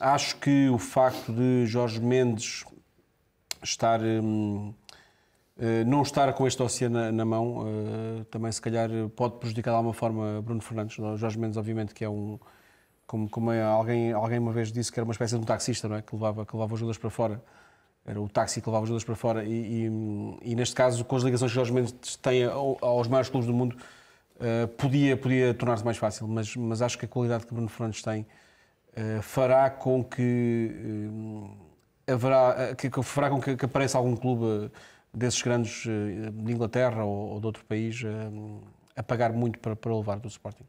Acho que o facto de Jorge Mendes estar hum, eh, não estar com este oceano na, mão eh, também se calhar pode prejudicar de alguma forma Bruno Fernandes. Jorge Mendes, obviamente, que é um como, como é, alguém alguém uma vez disse que era uma espécie de um taxista, não é? Que levava que levava os para fora. Era o táxi que levava as jogadores para fora e, e, hum, e neste caso com as ligações que Jorge Mendes tem aos maiores clubes do mundo eh, podia podia tornar-se mais fácil. Mas mas acho que a qualidade que Bruno Fernandes tem eh, fará com que eh, haverá, eh, que, fará com que, que apareça algum clube desses grandes de Inglaterra ou, ou de outro país a pagar muito para, para levar do Sporting?